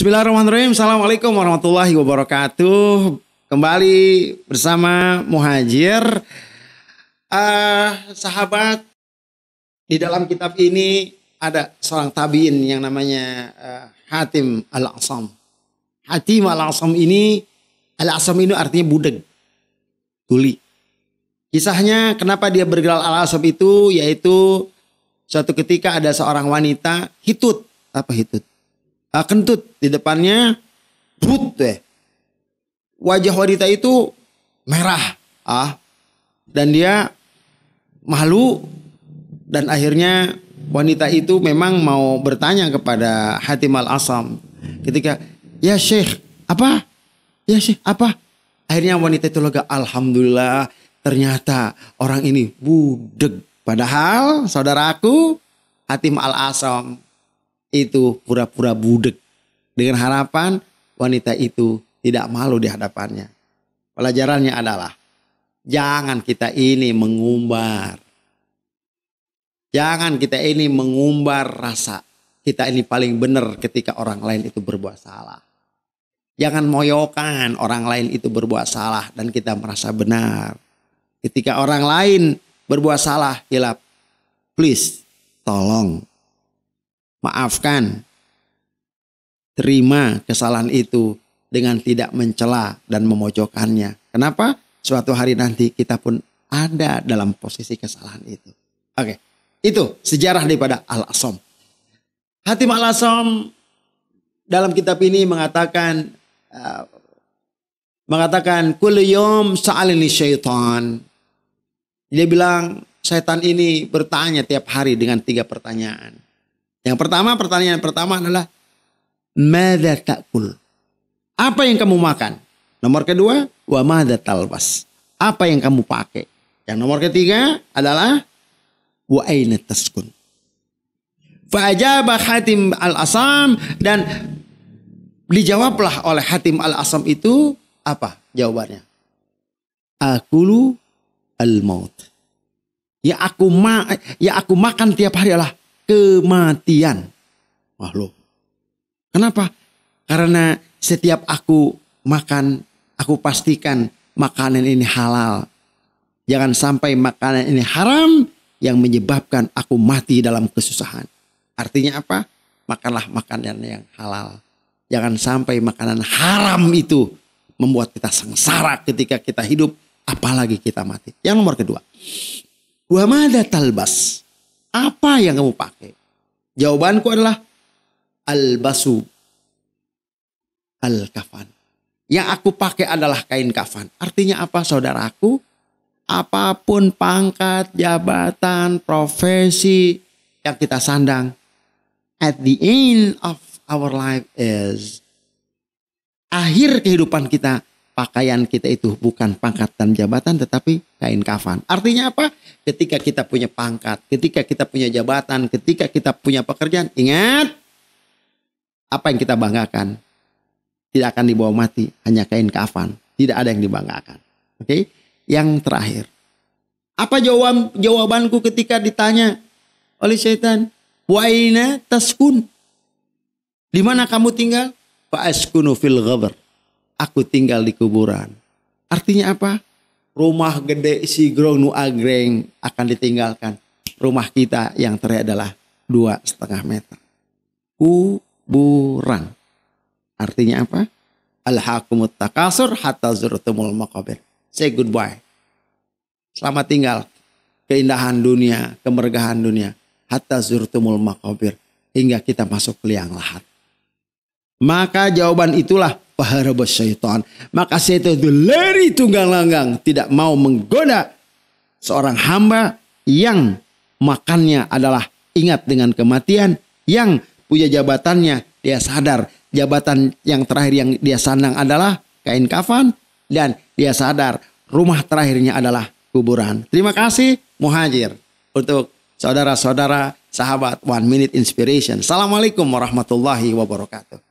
Bismillahirrahmanirrahim. Assalamualaikum warahmatullahi wabarakatuh. Kembali bersama Muhajir. Uh, sahabat, di dalam kitab ini ada seorang tabiin yang namanya uh, Hatim Al-Asam. Hatim Al-Asam ini, Al-Asam ini artinya budeg, tuli. Kisahnya kenapa dia bergelar Al-Asam itu yaitu suatu ketika ada seorang wanita hitut. Apa hitut? uh, kentut di depannya but deh. Wajah wanita itu merah ah dan dia malu dan akhirnya wanita itu memang mau bertanya kepada Hatim Al Asam ketika ya Syekh apa ya Syekh apa akhirnya wanita itu lega alhamdulillah ternyata orang ini budeg padahal saudaraku Hatim Al Asam itu pura-pura budek dengan harapan wanita itu tidak malu di hadapannya. Pelajarannya adalah jangan kita ini mengumbar. Jangan kita ini mengumbar rasa kita ini paling benar ketika orang lain itu berbuat salah. Jangan moyokan orang lain itu berbuat salah dan kita merasa benar. Ketika orang lain berbuat salah, hilap. Please, tolong maafkan, terima kesalahan itu dengan tidak mencela dan memojokkannya. Kenapa? Suatu hari nanti kita pun ada dalam posisi kesalahan itu. Oke, itu sejarah daripada Al-Asom. Hati Al-Asom dalam kitab ini mengatakan uh, mengatakan kuliyom sa'alini syaitan. Dia bilang setan ini bertanya tiap hari dengan tiga pertanyaan. Yang pertama, pertanyaan pertama adalah Mada takul? Apa yang kamu makan? Nomor kedua, wa mada talbas? Apa yang kamu pakai? Yang nomor ketiga adalah wa aina taskun? Fa'ajaba Hatim al-Asam dan dijawablah oleh Hatim al-Asam itu apa jawabannya? Akulu al-maut. Ya aku ma ya aku makan tiap hari Allah kematian makhluk. Kenapa? Karena setiap aku makan, aku pastikan makanan ini halal. Jangan sampai makanan ini haram yang menyebabkan aku mati dalam kesusahan. Artinya apa? Makanlah makanan yang halal. Jangan sampai makanan haram itu membuat kita sengsara ketika kita hidup, apalagi kita mati. Yang nomor kedua. Wa mada talbas. Apa yang kamu pakai? Jawabanku adalah al-basu al-kafan. Yang aku pakai adalah kain kafan. Artinya apa saudaraku? Apapun pangkat, jabatan, profesi yang kita sandang. At the end of our life is akhir kehidupan kita pakaian kita itu bukan pangkat dan jabatan tetapi kain kafan. Artinya apa? Ketika kita punya pangkat, ketika kita punya jabatan, ketika kita punya pekerjaan, ingat apa yang kita banggakan tidak akan dibawa mati, hanya kain kafan. Tidak ada yang dibanggakan. Oke? Okay? Yang terakhir. Apa jawab jawabanku ketika ditanya oleh setan? Wa ina taskun? Di mana kamu tinggal? Fa askunu fil ghabr aku tinggal di kuburan. Artinya apa? Rumah gede si grong Ageng agreng akan ditinggalkan. Rumah kita yang terlihat adalah dua setengah meter. Kuburan. Artinya apa? Alhaqumut takasur hatta zurutumul makabir. Say goodbye. Selamat tinggal. Keindahan dunia, kemergahan dunia. Hatta zurutumul makabir. Hingga kita masuk ke liang lahat. Maka jawaban itulah faharaba syaitan. Maka setan itu lari tunggang langgang. Tidak mau menggoda seorang hamba yang makannya adalah ingat dengan kematian. Yang punya jabatannya dia sadar. Jabatan yang terakhir yang dia sandang adalah kain kafan. Dan dia sadar rumah terakhirnya adalah kuburan. Terima kasih Muhajir untuk saudara-saudara sahabat One Minute Inspiration. Assalamualaikum warahmatullahi wabarakatuh.